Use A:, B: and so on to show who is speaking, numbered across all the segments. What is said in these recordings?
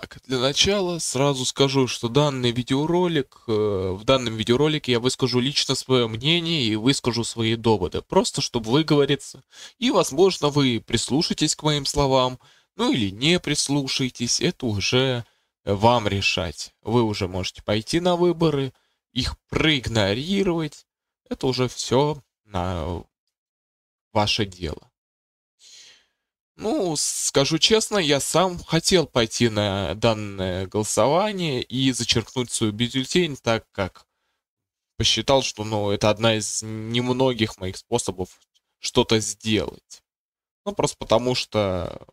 A: Так, для начала сразу скажу, что данный видеоролик, э, в данном видеоролике я выскажу лично свое мнение и выскажу свои доводы, просто чтобы выговориться. И, возможно, вы прислушаетесь к моим словам, ну или не прислушаетесь, это уже э, вам решать. Вы уже можете пойти на выборы, их проигнорировать, это уже все на э, ваше дело. Ну, скажу честно, я сам хотел пойти на данное голосование и зачеркнуть свой бюллетень, так как посчитал, что ну, это одна из немногих моих способов что-то сделать. Ну, просто потому что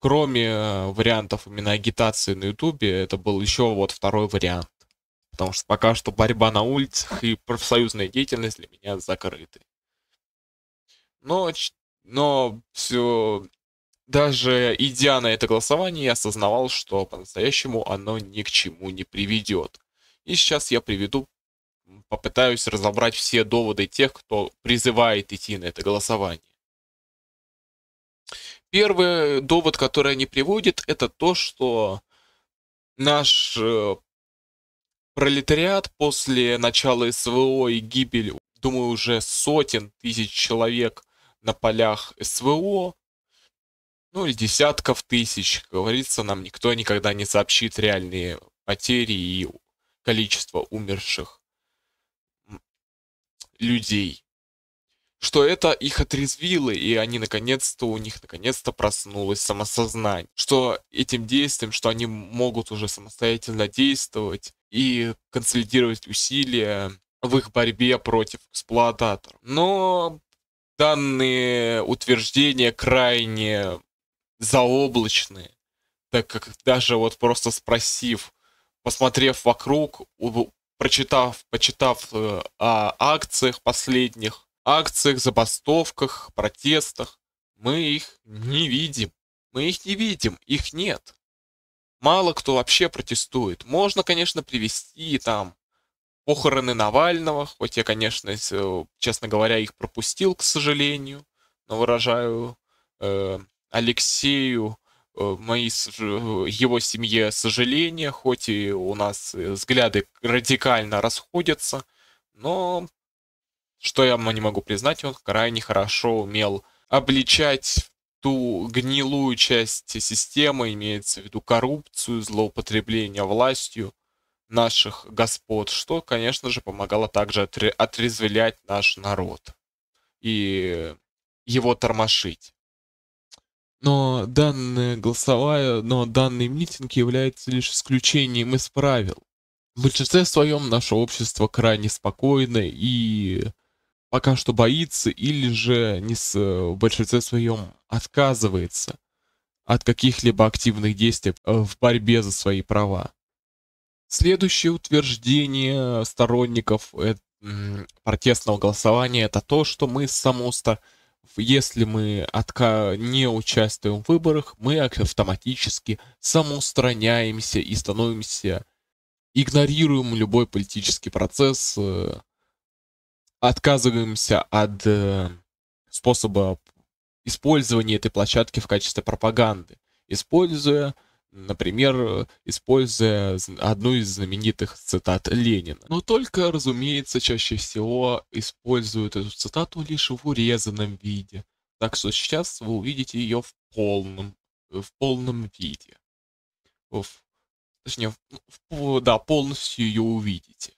A: кроме э, вариантов именно агитации на Ютубе, это был еще вот второй вариант. Потому что пока что борьба на улицах и профсоюзная деятельность для меня закрыты. Но, но все даже идя на это голосование, я осознавал, что по-настоящему оно ни к чему не приведет. И сейчас я приведу, попытаюсь разобрать все доводы тех, кто призывает идти на это голосование. Первый довод, который они приводят, это то, что наш э, пролетариат после начала СВО и гибели, думаю, уже сотен тысяч человек на полях СВО, ну или десятков тысяч. Говорится, нам никто никогда не сообщит реальные потери и количество умерших людей. Что это их отрезвило, и они наконец-то, у них наконец-то проснулось самосознание. Что этим действием, что они могут уже самостоятельно действовать и консолидировать усилия в их борьбе против эксплуататоров. Но данные утверждения крайне заоблачные, так как даже вот просто спросив, посмотрев вокруг, прочитав, почитав э, о акциях последних, акциях, забастовках, протестах, мы их не видим. Мы их не видим, их нет. Мало кто вообще протестует. Можно, конечно, привести там похороны Навального, хоть я, конечно, э, честно говоря, их пропустил, к сожалению, но выражаю э, Алексею, э, моей его семье сожаление, хоть и у нас э, взгляды радикально расходятся, но что я не могу признать, он крайне хорошо умел обличать ту гнилую часть системы, имеется в виду коррупцию, злоупотребление властью наших господ, что, конечно же, помогало также отрезвлять наш народ и его тормошить. Но данная голосовая, но данный митинг является лишь исключением из правил. В большинстве своем наше общество крайне спокойно и пока что боится или же не с, в большинстве своем отказывается от каких-либо активных действий э, в борьбе за свои права. Следующее утверждение сторонников протестного голосования это то, что мы самоуста если мы отка... не участвуем в выборах, мы автоматически самоустраняемся и становимся, игнорируем любой политический процесс, э, отказываемся от э, способа использования этой площадки в качестве пропаганды, используя например, используя одну из знаменитых цитат Ленина. Но только, разумеется, чаще всего используют эту цитату лишь в урезанном виде, так что сейчас вы увидите ее в полном, в полном виде. В, точнее, в, ну, в, да, полностью ее увидите.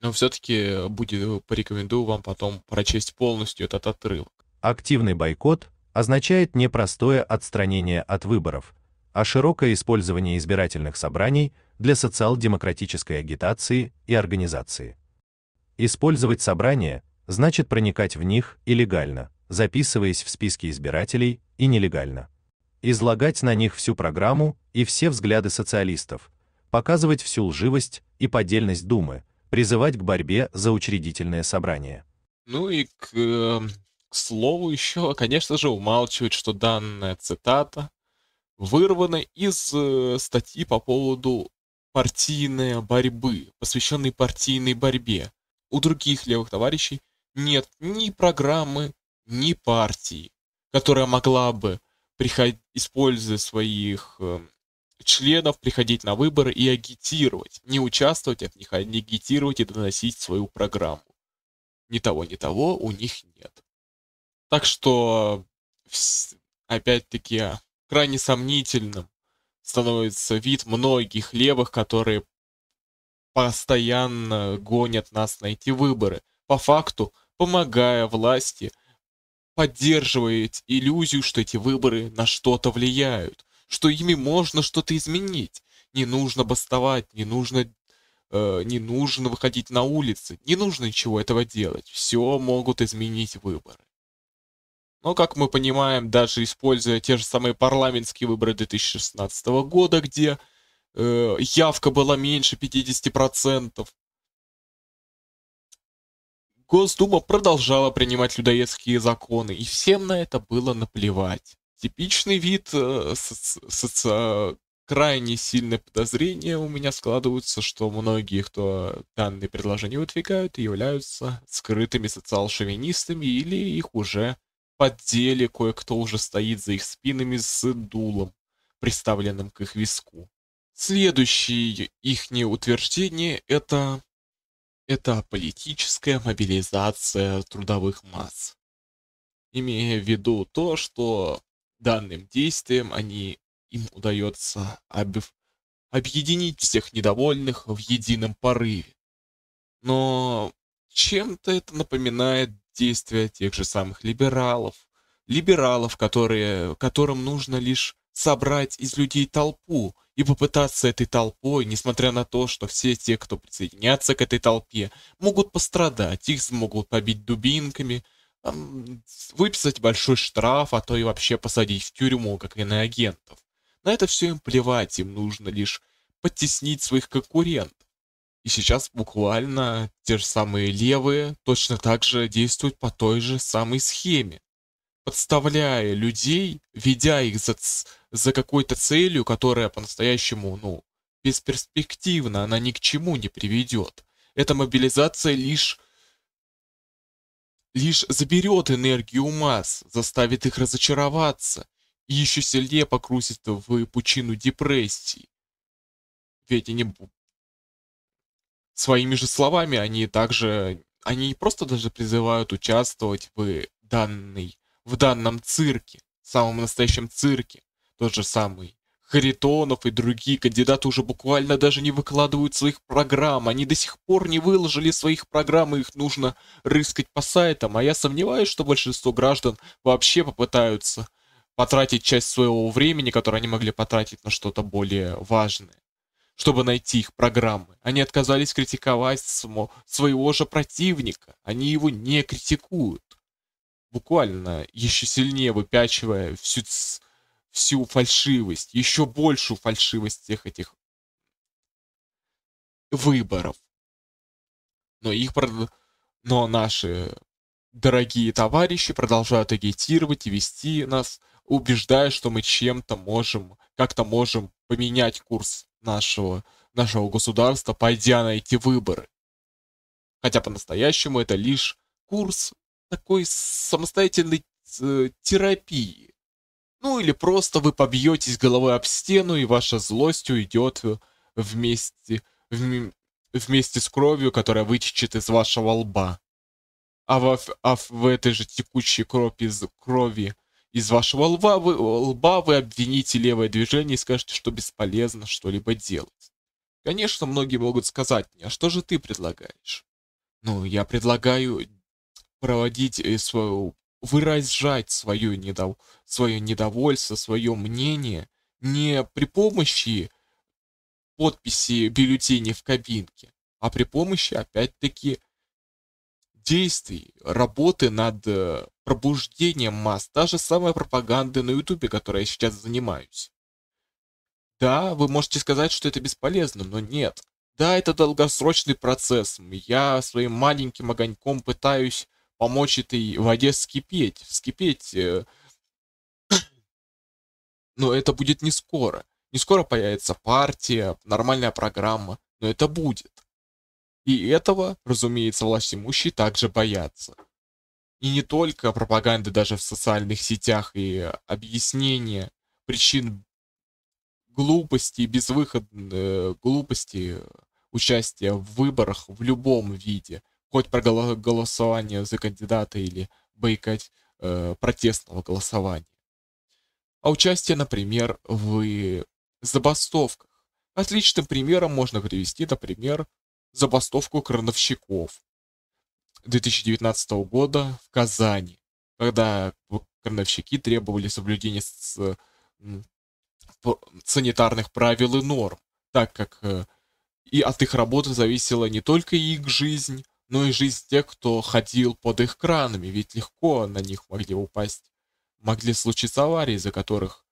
A: Но все-таки будет,
B: порекомендую вам потом прочесть полностью этот отрывок. Активный бойкот означает непростое отстранение от выборов – а широкое использование избирательных собраний для социал-демократической агитации и организации. Использовать собрания значит проникать в них и легально, записываясь в списки избирателей и нелегально. Излагать на них всю программу и все взгляды социалистов, показывать всю лживость и поддельность Думы, призывать к борьбе за учредительное собрание.
A: Ну и к, э, к слову еще, конечно же, умалчивать, что данная цитата вырваны из э, статьи по поводу партийной борьбы, посвященной партийной борьбе. У других левых товарищей нет ни программы, ни партии, которая могла бы, используя своих эм, членов, приходить на выборы и агитировать. Не участвовать, а не агитировать и доносить свою программу. Ни того, ни того у них нет. Так что, опять-таки, крайне сомнительным становится вид многих левых, которые постоянно гонят нас на эти выборы, по факту помогая власти поддерживает иллюзию, что эти выборы на что-то влияют, что ими можно что-то изменить. Не нужно бастовать, не нужно э, не нужно выходить на улицы, не нужно ничего этого делать. Все могут изменить выборы. Но, как мы понимаем, даже используя те же самые парламентские выборы 2016 года, где э, явка была меньше 50%, Госдума продолжала принимать людоедские законы, и всем на это было наплевать. Типичный вид э, соци... соци крайне сильное подозрение у меня складываются, что многие, кто данные предложения выдвигают, являются скрытыми социал-шовинистами или их уже подделе кое-кто уже стоит за их спинами с дулом, приставленным к их виску. Следующее их утверждение это это политическая мобилизация трудовых масс. Имея в виду то, что данным действием они им удается об... объединить всех недовольных в едином порыве. Но чем-то это напоминает действия тех же самых либералов. Либералов, которые, которым нужно лишь собрать из людей толпу и попытаться этой толпой, несмотря на то, что все те, кто присоединятся к этой толпе, могут пострадать, их смогут побить дубинками, выписать большой штраф, а то и вообще посадить в тюрьму, как иноагентов. На это все им плевать, им нужно лишь подтеснить своих конкурентов. И сейчас буквально те же самые левые точно так же действуют по той же самой схеме, подставляя людей, ведя их за, за какой-то целью, которая по-настоящему, ну, бесперспективна, она ни к чему не приведет. Эта мобилизация лишь лишь заберет энергию у масс, заставит их разочароваться и еще сильнее покрутит в пучину депрессии. Ведь они своими же словами они также, они просто даже призывают участвовать в данной, в данном цирке, самом настоящем цирке. Тот же самый Харитонов и другие кандидаты уже буквально даже не выкладывают своих программ. Они до сих пор не выложили своих программ, и их нужно рыскать по сайтам. А я сомневаюсь, что большинство граждан вообще попытаются потратить часть своего времени, которое они могли потратить на что-то более важное чтобы найти их программы. Они отказались критиковать своего же противника. Они его не критикуют. Буквально еще сильнее выпячивая всю, всю фальшивость, еще большую фальшивость всех этих выборов. Но их но наши дорогие товарищи продолжают агитировать и вести нас, убеждая, что мы чем-то можем, как-то можем поменять курс нашего, нашего государства, пойдя на эти выборы. Хотя по-настоящему это лишь курс такой самостоятельной э, терапии. Ну или просто вы побьетесь головой об стену, и ваша злость уйдет вместе, вместе с кровью, которая вытечет из вашего лба. А в, а в этой же текущей крови, крови из вашего лба вы, лба вы обвините левое движение и скажете, что бесполезно что-либо делать. Конечно, многие могут сказать мне, а что же ты предлагаешь? Ну, я предлагаю проводить э, свою, выражать свое, недов, свое недовольство, свое мнение не при помощи подписи бюллетеней в кабинке, а при помощи, опять-таки, действий, работы над э, Пробуждение масс, та же самая пропаганда на ютубе, которой я сейчас занимаюсь. Да, вы можете сказать, что это бесполезно, но нет. Да, это долгосрочный процесс. Я своим маленьким огоньком пытаюсь помочь этой воде вскипеть. Вскипеть. Э, но это будет не скоро. Не скоро появится партия, нормальная программа, но это будет. И этого, разумеется, власть имущие также боятся и не только пропаганды даже в социальных сетях и объяснение причин глупости и безвыход э, глупости участия в выборах в любом виде, хоть про голосование за кандидата или бойкать э, протестного голосования. А участие, например, в забастовках. Отличным примером можно привести, например, забастовку крановщиков, 2019 года в Казани, когда крановщики требовали соблюдения с, санитарных правил и норм, так как э, и от их работы зависела не только их жизнь, но и жизнь тех, кто ходил под их кранами, ведь легко на них могли упасть, могли случиться аварии,
B: из-за которых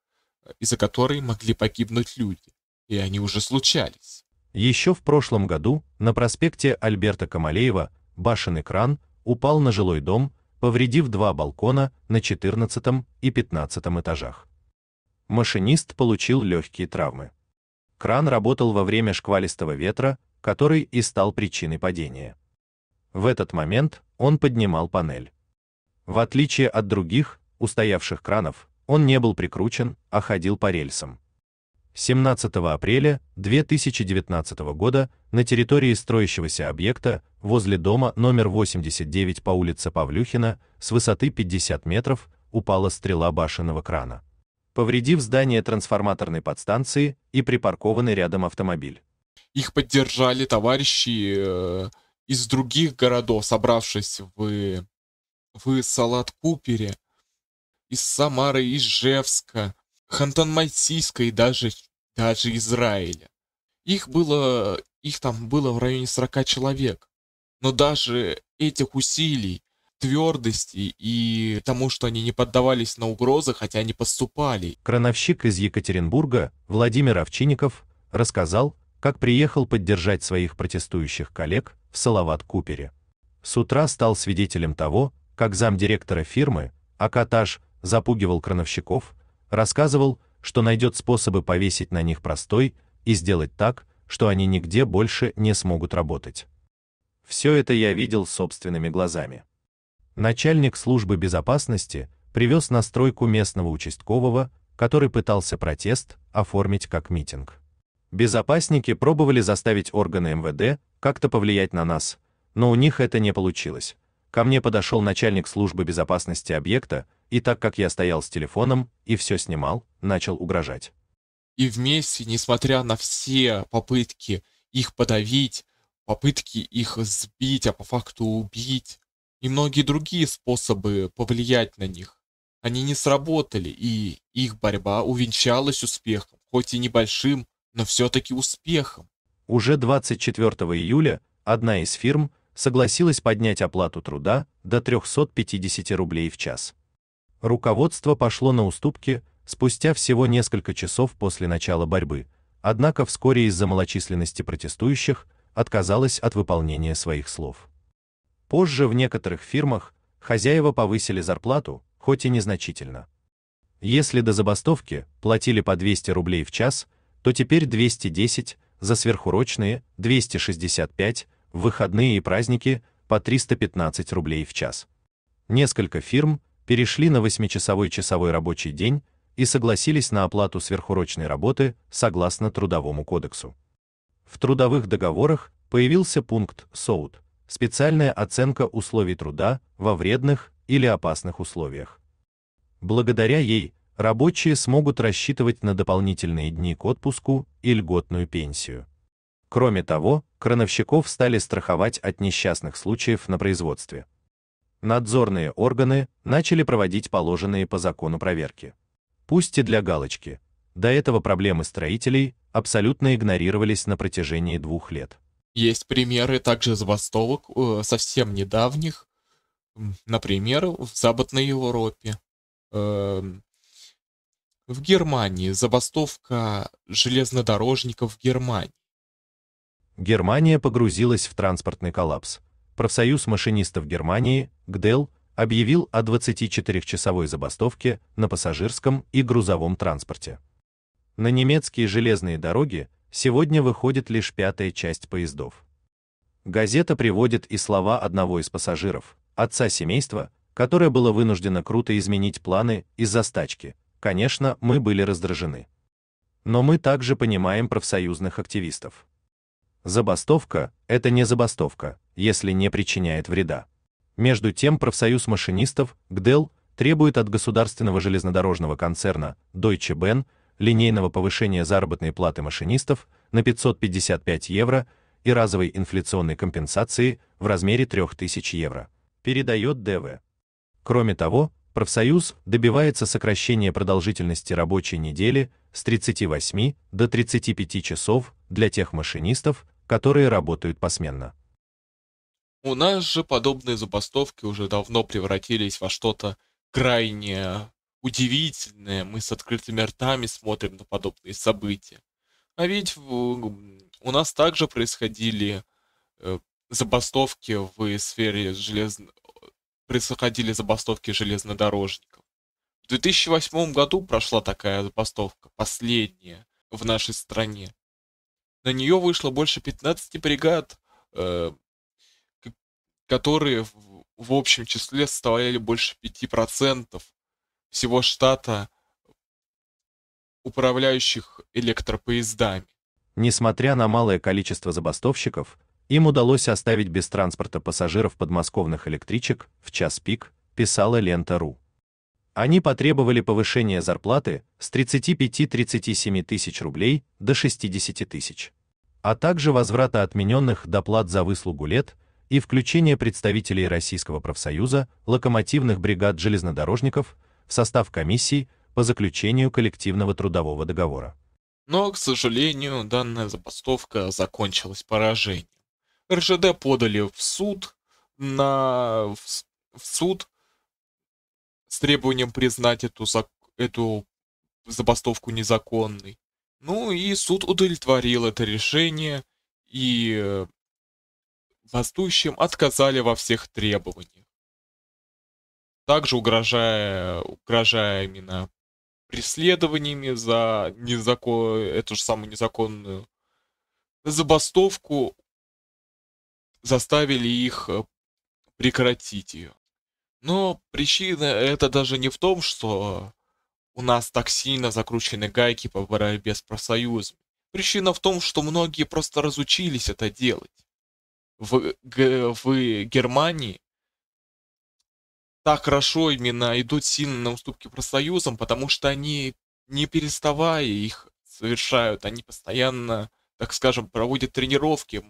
B: э, из-за которой могли погибнуть люди, и они уже случались. Еще в прошлом году на проспекте Альберта Камалеева Башенный кран упал на жилой дом, повредив два балкона на 14 и 15 этажах. Машинист получил легкие травмы. Кран работал во время шквалистого ветра, который и стал причиной падения. В этот момент он поднимал панель. В отличие от других, устоявших кранов, он не был прикручен, а ходил по рельсам. 17 апреля 2019 года на территории строящегося объекта возле дома номер 89 по улице Павлюхина с высоты 50 метров упала стрела башенного крана, повредив здание трансформаторной подстанции и припаркованный рядом автомобиль.
A: Их поддержали товарищи э, из других городов, собравшись в, в Салат Купере, из Самары, из Жевска, Хантан-Мансийска и даже, даже Израиля. Их было, их там было в районе 40 человек. Но даже этих
B: усилий, твердости и тому, что они не поддавались на угрозы, хотя они поступали. Крановщик из Екатеринбурга Владимир Овчинников рассказал, как приехал поддержать своих протестующих коллег в Салават-Купере. С утра стал свидетелем того, как замдиректора фирмы Акаташ запугивал крановщиков, рассказывал, что найдет способы повесить на них простой и сделать так, что они нигде больше не смогут работать. Все это я видел собственными глазами. Начальник службы безопасности привез на стройку местного участкового, который пытался протест оформить как митинг. Безопасники пробовали заставить органы МВД как-то повлиять на нас, но у них это не получилось. Ко мне подошел начальник службы безопасности объекта, и так как я стоял с телефоном и все снимал, начал угрожать. И вместе, несмотря на все
A: попытки их подавить, попытки их сбить, а по факту убить, и многие другие способы повлиять на них, они не сработали, и
B: их борьба увенчалась успехом, хоть и небольшим, но все-таки успехом. Уже 24 июля одна из фирм согласилась поднять оплату труда до 350 рублей в час. Руководство пошло на уступки спустя всего несколько часов после начала борьбы, однако вскоре из-за малочисленности протестующих отказалось от выполнения своих слов. Позже в некоторых фирмах хозяева повысили зарплату, хоть и незначительно. Если до забастовки платили по 200 рублей в час, то теперь 210 за сверхурочные, 265 в выходные и праздники по 315 рублей в час. Несколько фирм перешли на восьмичасовой часовой рабочий день и согласились на оплату сверхурочной работы согласно Трудовому кодексу. В трудовых договорах появился пункт СОУД – специальная оценка условий труда во вредных или опасных условиях. Благодаря ей рабочие смогут рассчитывать на дополнительные дни к отпуску и льготную пенсию. Кроме того, крановщиков стали страховать от несчастных случаев на производстве надзорные органы начали проводить положенные по закону проверки. Пусть и для галочки. До этого проблемы строителей абсолютно игнорировались на протяжении двух лет. Есть примеры также забастовок э, совсем недавних,
A: например, в Западной Европе. Эм,
B: в Германии забастовка железнодорожников в Германии. Германия погрузилась в транспортный коллапс профсоюз машинистов Германии, ГДЭЛ, объявил о 24-часовой забастовке на пассажирском и грузовом транспорте. На немецкие железные дороги сегодня выходит лишь пятая часть поездов. Газета приводит и слова одного из пассажиров, отца семейства, которое было вынуждено круто изменить планы из-за стачки. Конечно, мы были раздражены. Но мы также понимаем профсоюзных активистов. Забастовка – это не забастовка, если не причиняет вреда. Между тем профсоюз машинистов ГДЭЛ требует от государственного железнодорожного концерна Deutsche Bahn линейного повышения заработной платы машинистов на 555 евро и разовой инфляционной компенсации в размере 3000 евро, передает ДВ. Кроме того, профсоюз добивается сокращения продолжительности рабочей недели с 38 до 35 часов для тех машинистов, которые работают посменно.
A: У нас же подобные забастовки уже давно превратились во что-то крайне удивительное. Мы с открытыми ртами смотрим на подобные события. А ведь у нас также происходили э, забастовки в сфере желез... происходили забастовки железнодорожников. В 2008 году прошла такая забастовка, последняя в нашей стране. На нее вышло больше 15 бригад э, которые в, в общем числе составляли больше 5% всего штата управляющих электропоездами.
B: Несмотря на малое количество забастовщиков, им удалось оставить без транспорта пассажиров подмосковных электричек в час пик, писала Лента.ру. Они потребовали повышения зарплаты с 35-37 тысяч рублей до 60 тысяч, а также возврата отмененных доплат за выслугу лет – и включение представителей Российского профсоюза локомотивных бригад железнодорожников в состав комиссии по заключению коллективного трудового договора.
A: Но, к сожалению, данная забастовка закончилась поражением. РЖД подали в суд на в, суд с требованием признать эту зак, эту забастовку незаконной. Ну и суд удовлетворил это решение и э, бастующим отказали во всех требованиях. Также угрожая, угрожая именно преследованиями за незакон, эту же самую незаконную забастовку, заставили их э, прекратить ее. Но причина это даже не в том, что у нас так сильно закручены гайки по борьбе с профсоюзами. Причина в том, что многие просто разучились это делать в, в Германии так хорошо именно идут сильно на уступки профсоюзам, потому что они, не переставая их совершают, они постоянно, так скажем, проводят тренировки,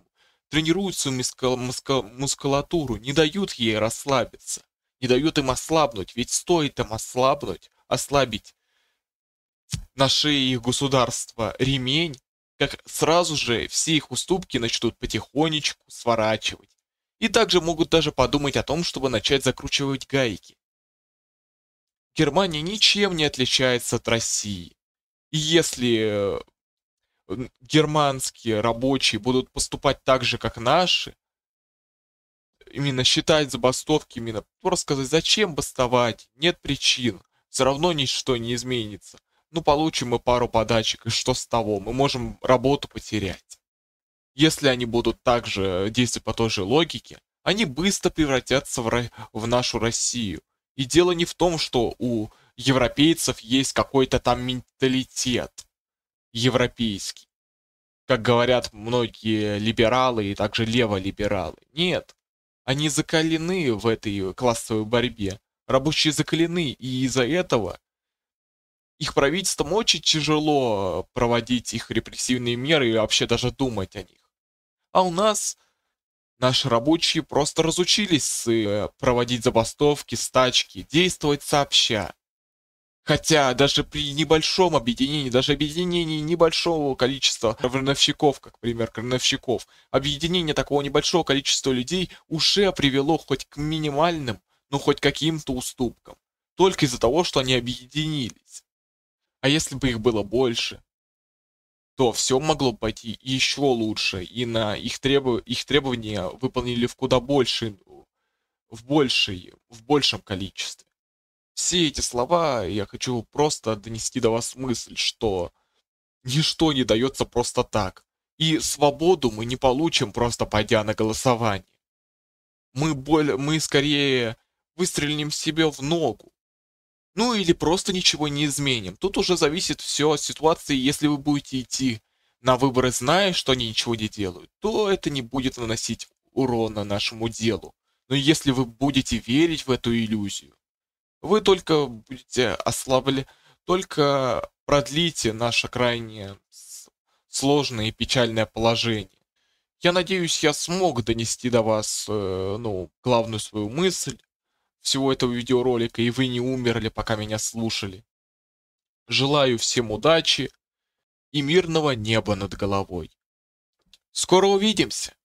A: тренируют свою мускал мускал мускулатуру, не дают ей расслабиться, не дают им ослабнуть, ведь стоит им ослабнуть, ослабить на шее их государства ремень, как сразу же все их уступки начнут потихонечку сворачивать. И также могут даже подумать о том, чтобы начать закручивать гайки. Германия ничем не отличается от России. И если э, германские рабочие будут поступать так же, как наши, именно считать забастовки, именно просто ну, сказать, зачем бастовать, нет причин, все равно ничто не изменится ну получим мы пару подачек, и что с того? Мы можем работу потерять. Если они будут также действовать по той же логике, они быстро превратятся в, в нашу Россию. И дело не в том, что у европейцев есть какой-то там менталитет европейский, как говорят многие либералы и также леволибералы. Нет, они закалены в этой классовой борьбе. Рабочие закалены, и из-за этого их правительствам очень тяжело э, проводить их репрессивные меры и вообще даже думать о них. А у нас наши рабочие просто разучились э, проводить забастовки, стачки, действовать сообща. Хотя даже при небольшом объединении, даже объединении небольшого количества крановщиков, как пример крановщиков, объединение такого небольшого количества людей уже привело хоть к минимальным, но хоть каким-то уступкам. Только из-за того, что они объединились. А если бы их было больше, то все могло пойти еще лучше, и на их, требу... их требования выполнили в куда большей, в большей, в большем количестве. Все эти слова я хочу просто донести до вас мысль, что ничто не дается просто так, и свободу мы не получим просто пойдя на голосование. Мы боль... мы скорее выстрелим себе в ногу, ну или просто ничего не изменим. Тут уже зависит все от ситуации, если вы будете идти на выборы, зная, что они ничего не делают, то это не будет наносить урона нашему делу. Но если вы будете верить в эту иллюзию, вы только будете ослабли, только продлите наше крайне сложное и печальное положение. Я надеюсь, я смог донести до вас, э, ну, главную свою мысль всего этого видеоролика, и вы не умерли, пока меня слушали. Желаю всем удачи и мирного неба над головой. Скоро увидимся!